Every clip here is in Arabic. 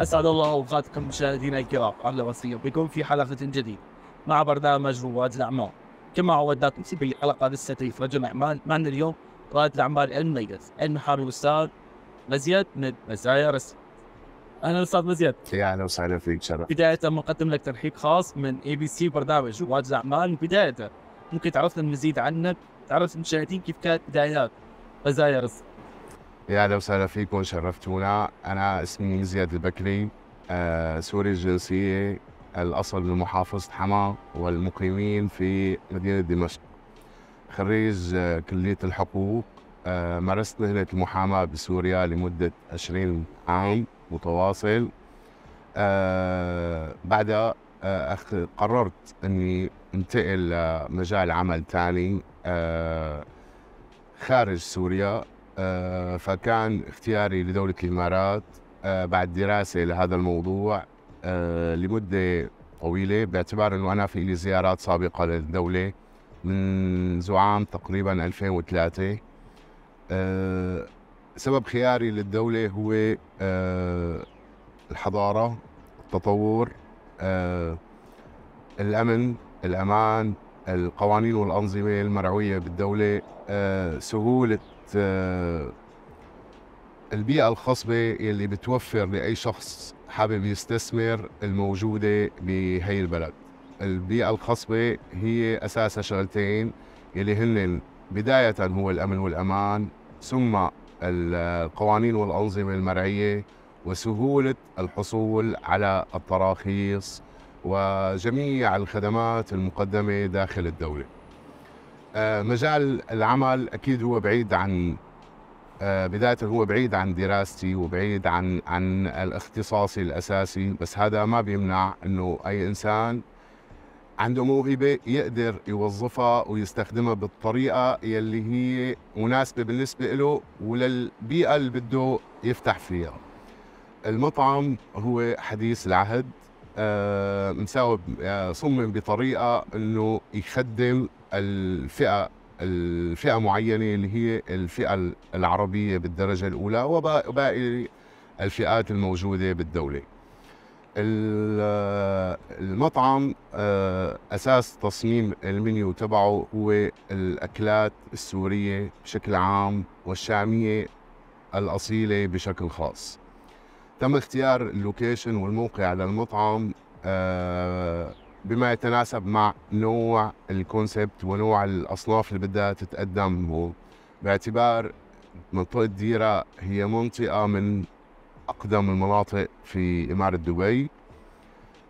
اسعد الله اوقاتكم مشاهدينا الكرام اهلا وسهلا بكم في حلقه جديده مع برنامج رواد الاعمال كما عودناكم في حلقه في رجل الاعمال معنا اليوم رائد الاعمال المميز المحامي الاستاذ مزيد من مزايا رسم اهلا استاذ مزيد يا اهلا وسهلا فيك شرف بدايه مقدم لك ترحيب خاص من اي بي سي برنامج رواد الاعمال بدايه ممكن تعرفنا المزيد عنك تعرف المشاهدين كيف كانت بدايات مزايا رسم يا اهلا وسهلا فيكم شرفتونا انا اسمي زياد البكري آه سوري الجنسيه الاصل من محافظه حما والمقيمين في مدينه دمشق خريج آه، كليه الحقوق آه مارست مهنه المحاماه بسوريا لمده 20 عام متواصل آه، بعدها آه، قررت اني انتقل لمجال عمل ثاني خارج سوريا آه، فكان اختياري لدولة الإمارات آه، بعد دراسة لهذا الموضوع آه، لمدة طويلة باعتبار أنه أنا في لي زيارات سابقة للدولة منذ عام تقريبا 2003 سبب خياري للدولة هو الحضارة التطور الأمن الأمان القوانين والأنظمة المرعوية بالدولة آه، سهوله آه، البيئه الخصبه اللي بتوفر لاي شخص حابب يستثمر الموجوده بهي البلد البيئه الخصبه هي اساسها شغلتين اللي هن بدايه هو الامن والامان ثم القوانين والانظمه المرعيه وسهوله الحصول على التراخيص وجميع الخدمات المقدمه داخل الدوله آه، مجال العمل اكيد هو بعيد عن بدايه هو بعيد عن دراستي وبعيد عن عن الاختصاصي الاساسي بس هذا ما بيمنع انه اي انسان عنده موهبه يقدر يوظفها ويستخدمها بالطريقه يلي هي مناسبه بالنسبه له وللبيئه اللي بده يفتح فيها المطعم هو حديث العهد مساوي آه، آه، صمم بطريقه انه يخدم الفئه الفئه معينه اللي هي الفئه العربيه بالدرجه الاولى وباقي الفئات الموجوده بالدوله. آه، المطعم اساس تصميم المنيو تبعه هو الاكلات السوريه بشكل عام والشاميه الاصيله بشكل خاص. تم اختيار اللوكيشن والموقع للمطعم آه، بما يتناسب مع نوع الكونسبت ونوع الاصناف اللي بدها تتقدم باعتبار منطقه ديره هي منطقه من اقدم المناطق في اماره دبي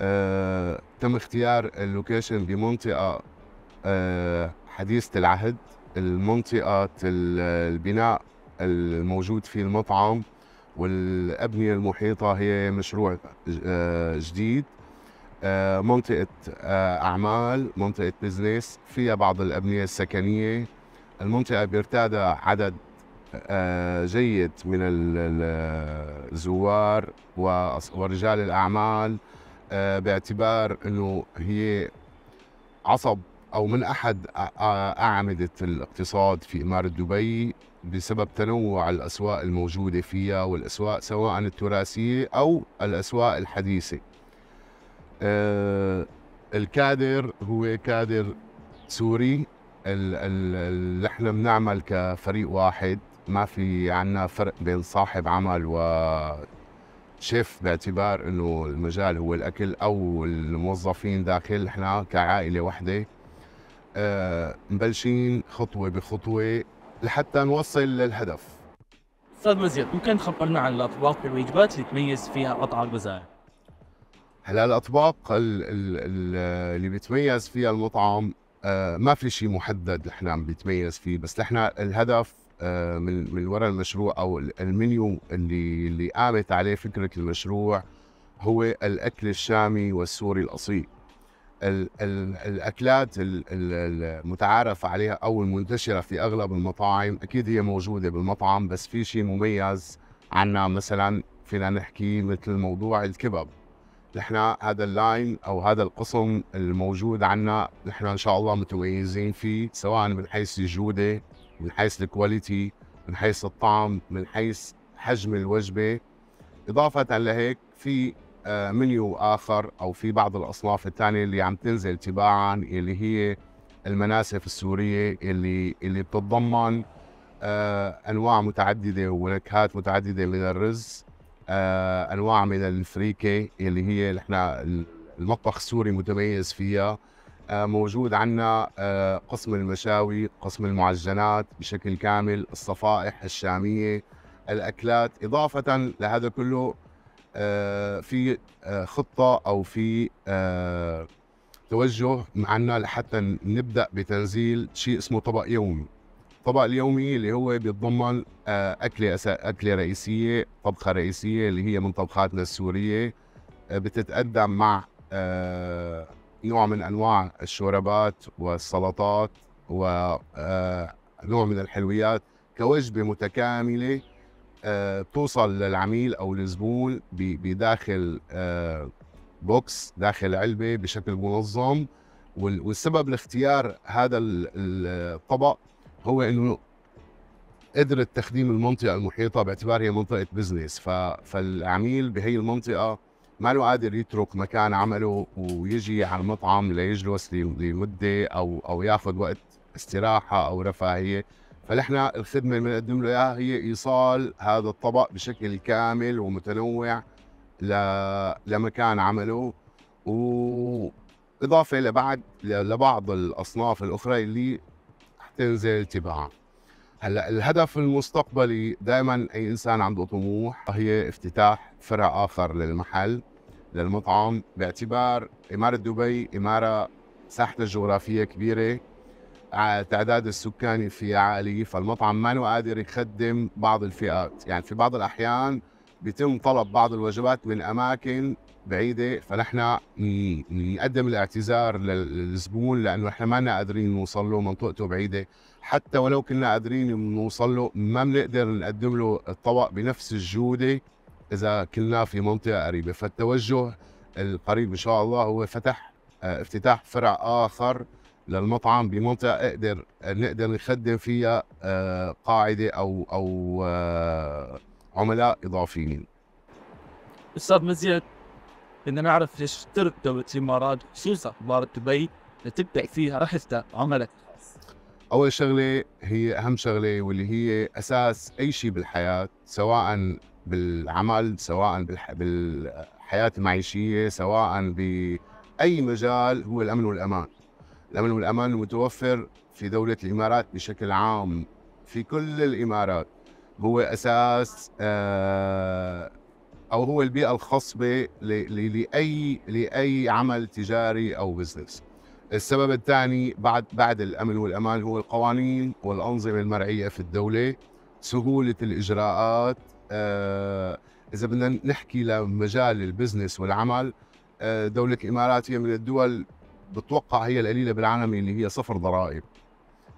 أه تم اختيار اللوكيشن بمنطقه أه حديثه العهد المنطقه البناء الموجود في المطعم والابنيه المحيطه هي مشروع آه، جديد آه، منطقه آه، اعمال منطقه بزنس فيها بعض الابنيه السكنيه المنطقه بيرتادها عدد جيد من الزوار ورجال الاعمال باعتبار انه هي عصب أو من أحد أعمدة الاقتصاد في إمارة دبي بسبب تنوع الأسواق الموجودة فيها والأسواق سواء التراثية أو الأسواق الحديثة آه، الكادر هو كادر سوري اللي احنا بنعمل كفريق واحد ما في عنا فرق بين صاحب عمل وشيف باعتبار انه المجال هو الاكل او الموظفين داخل احنا كعائله وحده آه، مبلشين خطوه بخطوه لحتى نوصل للهدف استاذ مزيد ممكن تخبرنا عن الاطباق والوجبات اللي تميز فيها قطع الغذائي هلا الاطباق اللي بيتميز فيها المطعم آه، ما في شيء محدد نحن عم بيتميز فيه بس نحن الهدف آه، من من وراء المشروع او المنيو اللي اللي قامت عليه فكره المشروع هو الاكل الشامي والسوري الاصيل ال ال الاكلات المتعارف عليها او المنتشره في اغلب المطاعم اكيد هي موجوده بالمطعم بس في شيء مميز عنا مثلا فينا نحكي مثل موضوع الكبب نحن هذا اللاين او هذا القسم الموجود عنا نحن ان شاء الله متميزين فيه سواء من حيث الجوده من حيث الكواليتي من حيث الطعم من حيث حجم الوجبه اضافه لهيك في آه، مليو اخر او في بعض الاصناف الثانيه اللي عم تنزل تباعا اللي هي المناسف السوريه اللي اللي بتتضمن آه، انواع متعدده ونكهات متعدده من الرز آه، انواع من الفريكه اللي هي نحن المطبخ السوري متميز فيها موجود عندنا قسم المشاوي قسم المعجنات بشكل كامل الصفائح الشاميه الاكلات اضافه لهذا كله آه، في آه، خطه او في آه، توجه معنا لحتى نبدا بتنزيل شيء اسمه طبق يومي الطبق اليومي اللي هو بيتضمن اكله اكله رئيسيه طبخه رئيسيه اللي هي من طبخاتنا السوريه بتتقدم مع نوع من انواع الشوربات والسلطات ونوع من الحلويات كوجبه متكامله آه، توصل للعميل او للزبون بداخل آه، بوكس داخل علبه بشكل منظم والسبب لاختيار هذا الطبق هو انه قدرت تخديم المنطقه المحيطه باعتبار هي منطقه بزنس فالعميل بهي المنطقه ما له قادر يترك مكان عمله ويجي على المطعم ليجلس لمده او او ياخذ وقت استراحه او رفاهيه فنحن الخدمه اللي بنقدم له اياها هي ايصال هذا الطبق بشكل كامل ومتنوع ل... لمكان عمله واضافه لبعض لبعض الاصناف الاخرى اللي حتنزل تباعا هلا الهدف المستقبلي دائما اي انسان عنده طموح هي افتتاح فرع اخر للمحل للمطعم باعتبار اماره دبي اماره ساحتها الجغرافيه كبيره تعداد السكاني في عالي فالمطعم ما قادر يخدم بعض الفئات يعني في بعض الأحيان بيتم طلب بعض الوجبات من أماكن بعيدة فنحن نقدم الاعتذار للزبون لأنه نحن ما قادرين نوصل له منطقته بعيدة حتى ولو كنا قادرين نوصل له ما بنقدر نقدم له الطبق بنفس الجودة إذا كنا في منطقة قريبة فالتوجه القريب إن شاء الله هو فتح آه، افتتاح فرع آخر للمطعم بمنطقه اقدر نقدر نخدم فيها آه، قاعده او او آه، عملاء اضافيين. استاذ مزيد بدنا نعرف ليش اخترت دوله الامارات خصوصا اماره دبي لتبدا فيها رحلتك عملك اول شغله هي اهم شغله واللي هي اساس اي شيء بالحياه سواء بالعمل سواء بالح... بالحياه المعيشيه سواء باي مجال هو الامن والامان الأمن والأمان المتوفر في دولة الإمارات بشكل عام في كل الإمارات هو أساس آه، أو هو البيئة الخصبة لأي لأي عمل تجاري أو بزنس. السبب الثاني بعد بعد الأمن والأمان هو القوانين والأنظمة المرعية في الدولة سهولة الإجراءات آه، إذا بدنا نحكي لمجال البزنس والعمل آه، دولة الإمارات هي من الدول بتوقع هي القليله بالعالم اللي هي صفر ضرائب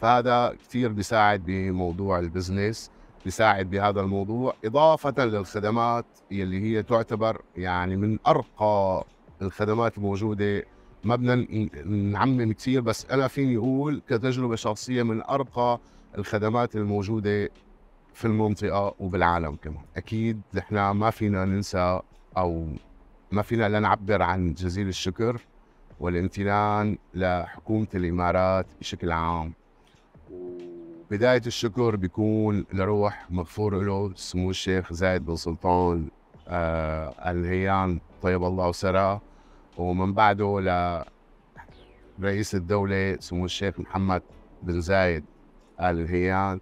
فهذا كثير بيساعد بموضوع البزنس بيساعد بهذا الموضوع إضافة للخدمات يلي هي تعتبر يعني من أرقى الخدمات الموجودة ما بدنا نعمم كثير بس أنا فيني أقول كتجربة شخصية من أرقى الخدمات الموجودة في المنطقة وبالعالم كمان أكيد نحن ما فينا ننسى أو ما فينا لا نعبر عن جزيل الشكر والامتنان لحكومة الإمارات بشكل عام وبداية الشكر بيكون لروح مغفور له سمو الشيخ زايد بن سلطان آه الهيان طيب الله وسراه ومن بعده لرئيس الدولة سمو الشيخ محمد بن زايد آل الهيان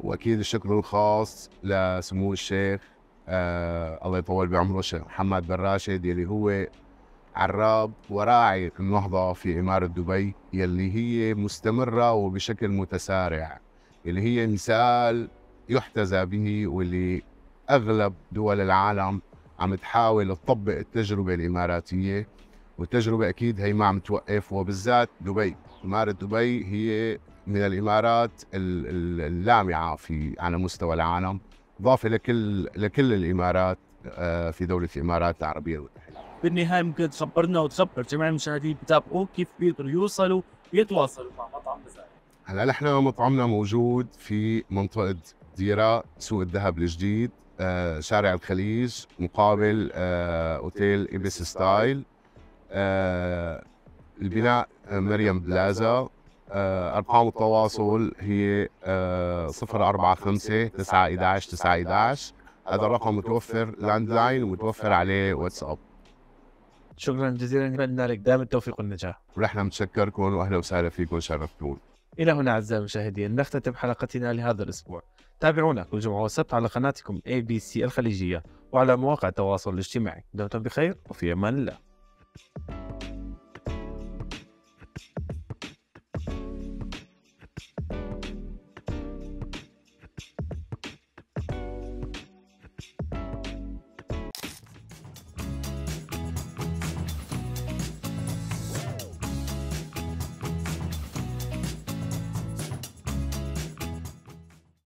وأكيد الشكر الخاص لسمو الشيخ آه الله يطول بعمره الشيخ محمد بن راشد يلي هو عراب وراعي النهضة في إمارة دبي يلي هي مستمرة وبشكل متسارع اللي هي مثال يحتذى به واللي أغلب دول العالم عم تحاول تطبق التجربة الإماراتية والتجربة أكيد هي ما عم توقف وبالذات دبي إمارة دبي هي من الإمارات اللامعة في على مستوى العالم ضافة لكل لكل الإمارات آه، في دولة الإمارات العربية بالنهايه ممكن تخبرنا وتخبر جميع المشاهدين بتابعوه كيف بيقدروا يوصلوا يتواصلوا مع مطعم بزايد هلا نحن مطعمنا موجود في منطقه ديرة سوق الذهب الجديد آه شارع الخليج مقابل آه اوتيل ايبس ستايل آه البناء آه، مريم بلازا آه، ارقام التواصل هي 045 9 11 9 11 هذا الرقم متوفر لاند لاين ومتوفر عليه واتساب شكرا جزيلا نتمنى لك دائما التوفيق والنجاح ونحن متشكركم واهلا وسهلا فيكم شرفتونا الى هنا اعزائي المشاهدين نختتم حلقتنا لهذا الاسبوع تابعونا كل جمعه وسبت على قناتكم اي بي سي الخليجيه وعلى مواقع التواصل الاجتماعي دمتم بخير وفي امان الله